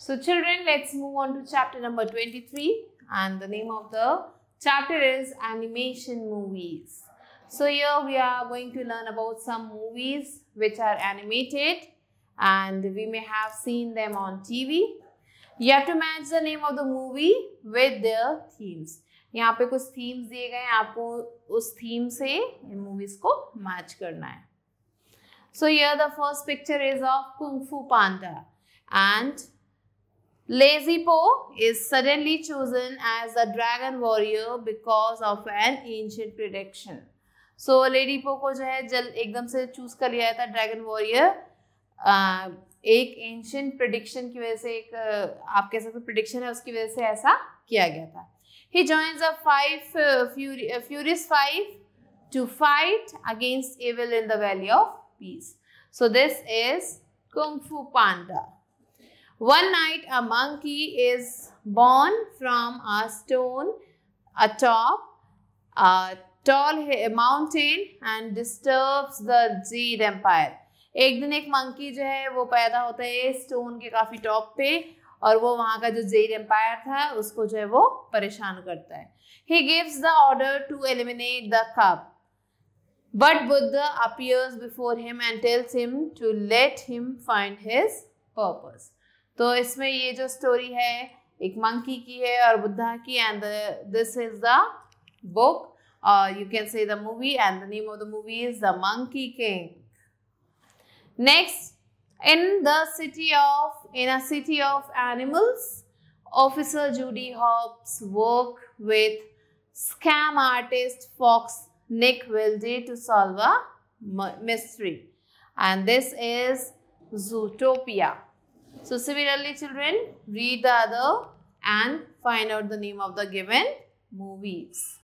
So children, let's move on to chapter number 23 and the name of the chapter is animation movies. So here we are going to learn about some movies which are animated and we may have seen them on TV. You have to match the name of the movie with their themes. यहाँ पे कुछ themes दिए गए हैं आपको उस theme से इन को match करना है So here the first picture is of Kung Fu Panda, and Po is suddenly chosen as a dragon warrior because of an ancient prediction. So Lady Po को जो है जल एकदम से चूज कर लिया था ड्रैगन वॉरियर एक एंशियंट प्रडिक्शन की वजह से एक आप कह सकते प्रडिक्शन है उसकी वजह से ऐसा किया गया था ही joins a five Furious Five to fight against evil in the Valley of Peace so this is Kung Fu Panda One night a monkey is born from a stone atop a tall mountain and disturbs the Jade Empire. एक दिन एक monkey जो है वो पैदा होता है stone के काफ़ी टॉप पे और वो वहाँ का जो जेड एम्पायर था उसको जो है वो परेशान करता है ही gives the order to eliminate the cup but Buddha appears before him and tells him to let him find his purpose तो इसमें ये जो स्टोरी है एक मंकी की है और बुद्धा की and this is the book you can say the movie and the name of the movie is the Monkey King next in the city of in a city of animals officer Judy Hopps work with scam artist fox Nick Wilde to solve a mystery and this is Zootopia So similarly children, read the other and find out the name of the given movies.